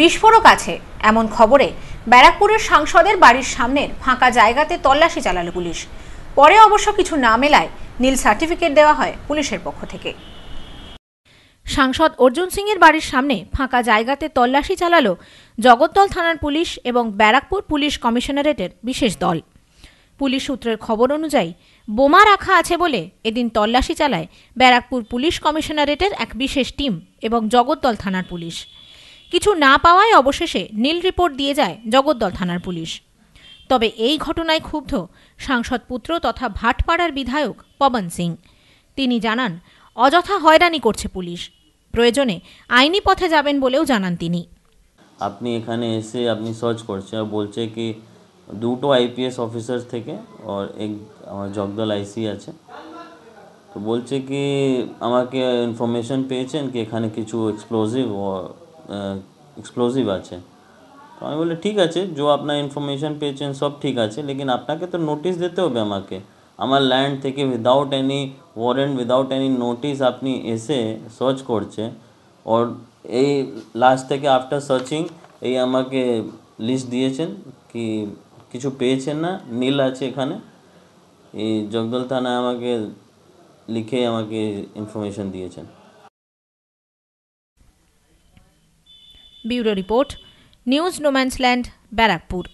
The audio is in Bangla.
বিস্ফোরক আছে এমন খবরে ব্যারাকপুরের সাংসদের বাড়ির সামনের ফাঁকা জায়গাতে তল্লাশি চালাল পুলিশ পরে অবশ্য কিছু না মেলায় নীল সার্টিফিকেট দেওয়া হয় পুলিশের পক্ষ থেকে সাংসদ অর্জুন সিংয়ের বাড়ির সামনে ফাঁকা জায়গাতে তল্লাশি চালালো জগদ্দল থানার পুলিশ এবং ব্যারাকপুর পুলিশ কমিশনারেটের বিশেষ দল পুলিশ সূত্রের খবর অনুযায়ী বোমা রাখা আছে বলে এদিন তল্লাশি চালায় ব্যারাকপুর পুলিশ কমিশনারেটের এক বিশেষ টিম এবং জগদ্দল থানার পুলিশ কিছু না পাওয়ায় অবশেষে নীল রিপোর্ট দিয়ে যায় জগদ্দল থানার পুলিশ তবে এই ঘটনায় ক্ষুব্ধ সাংসদ পুত্র তথা ভাটপাড়ার বিধায়ক পবন সিং তিনি জানান অযথা হয়রানি করছে পুলিশ প্রয়োজনে আইনি পথে যাবেন বলেও জানান তিনি আপনি এখানে এসে আপনি সার্চ করছে বলছে কি দুটো আইপিএস অফিসার থেকে আর এক আমার জগদল আইসি আছে তো বলছে কি আমাকে ইনফরমেশন পেয়েছেন কি এখানে কিছু এক্সপ্লোজিভ এক্সপ্লোসিভ আছে তো আমি বলি ঠিক আছে জো আপনার ইনফরমেশান পেয়েছেন সব ঠিক আছে লেকিন আপনাকে তো নোটিশ দিতে হবে আমাকে আমার ল্যান্ড থেকে without any warrant without any notice আপনি এসে সার্চ করছে ওর এই লাস্ট থেকে আফটার সার্চিং এই আমাকে লিস্ট দিয়েছেন কি কিছু পেয়েছেন না নীল আছে এখানে এই জগদল থানায় আমাকে লিখে আমাকে ইনফরমেশন দিয়েছেন Bureau Report, News No Man's Land, Barakpur.